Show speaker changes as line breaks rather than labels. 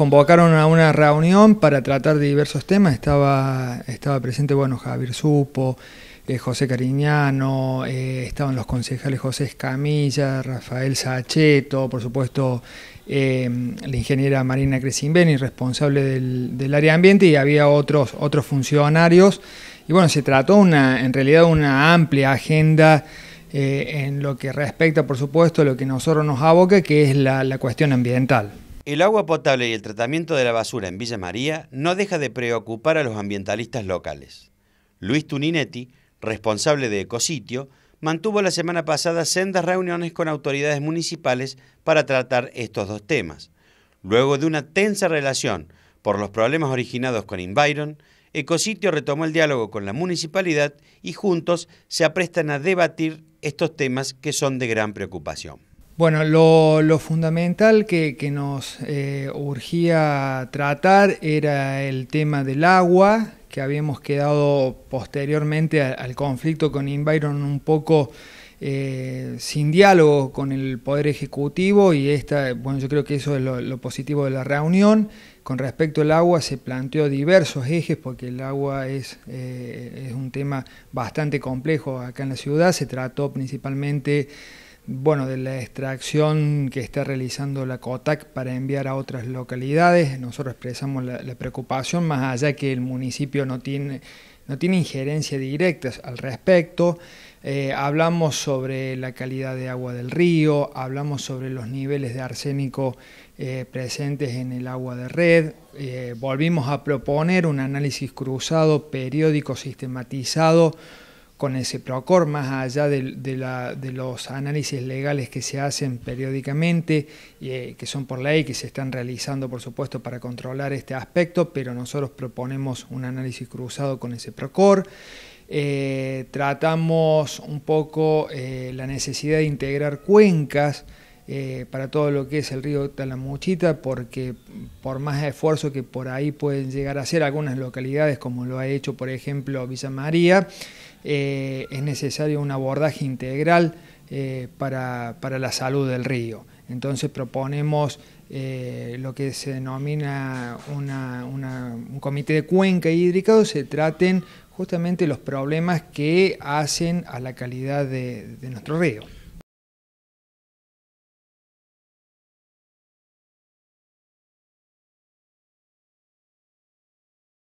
convocaron a una reunión para tratar diversos temas. Estaba, estaba presente, bueno, Javier Supo, eh, José Cariñano, eh, estaban los concejales José Escamilla, Rafael Sacheto, por supuesto eh, la ingeniera Marina Crescimbeni, responsable del, área ambiente, y había otros, otros funcionarios. Y bueno, se trató una, en realidad una amplia agenda en lo que respecta, por supuesto, a lo que nosotros nos aboca, que es la cuestión ambiental.
El agua potable y el tratamiento de la basura en Villa María no deja de preocupar a los ambientalistas locales. Luis Tuninetti, responsable de Ecositio, mantuvo la semana pasada sendas reuniones con autoridades municipales para tratar estos dos temas. Luego de una tensa relación por los problemas originados con Inviron, Ecositio retomó el diálogo con la municipalidad y juntos se aprestan a debatir estos temas que son de gran preocupación.
Bueno, lo, fundamental que, nos eh, urgía tratar era el tema del agua, que habíamos quedado posteriormente al conflicto con Inviron un poco eh, sin diálogo con el Poder Ejecutivo y esta, bueno, yo creo que eso es lo, positivo de la reunión. Con respecto al agua se planteó diversos ejes porque el agua es, eh, es un tema bastante complejo acá en la ciudad, se trató principalmente bueno, de la extracción que está realizando la COTAC para enviar a otras localidades. Nosotros expresamos la, preocupación, más allá que el municipio no tiene, no tiene injerencia directa al respecto. Eh, hablamos sobre la calidad de agua del río, hablamos sobre los niveles de arsénico eh, presentes en el agua de red. Eh, volvimos a proponer un análisis cruzado, periódico, sistematizado con ese PROCOR, más allá de, los análisis legales que se hacen periódicamente, eh, que son por ley, que se están realizando, por supuesto, para controlar este aspecto, pero nosotros proponemos un análisis cruzado con ese PROCOR. Eh, tratamos un poco eh, la necesidad de integrar cuencas eh, para todo lo que es el río Talamuchita, porque por más esfuerzo que por ahí pueden llegar a hacer algunas localidades, como lo ha hecho por ejemplo Villa María, eh, es necesario un abordaje integral eh, para, la salud del río. Entonces proponemos lo que se denomina un comité de cuenca e hídrica, donde se traten justamente los problemas que hacen a la calidad de nuestro río.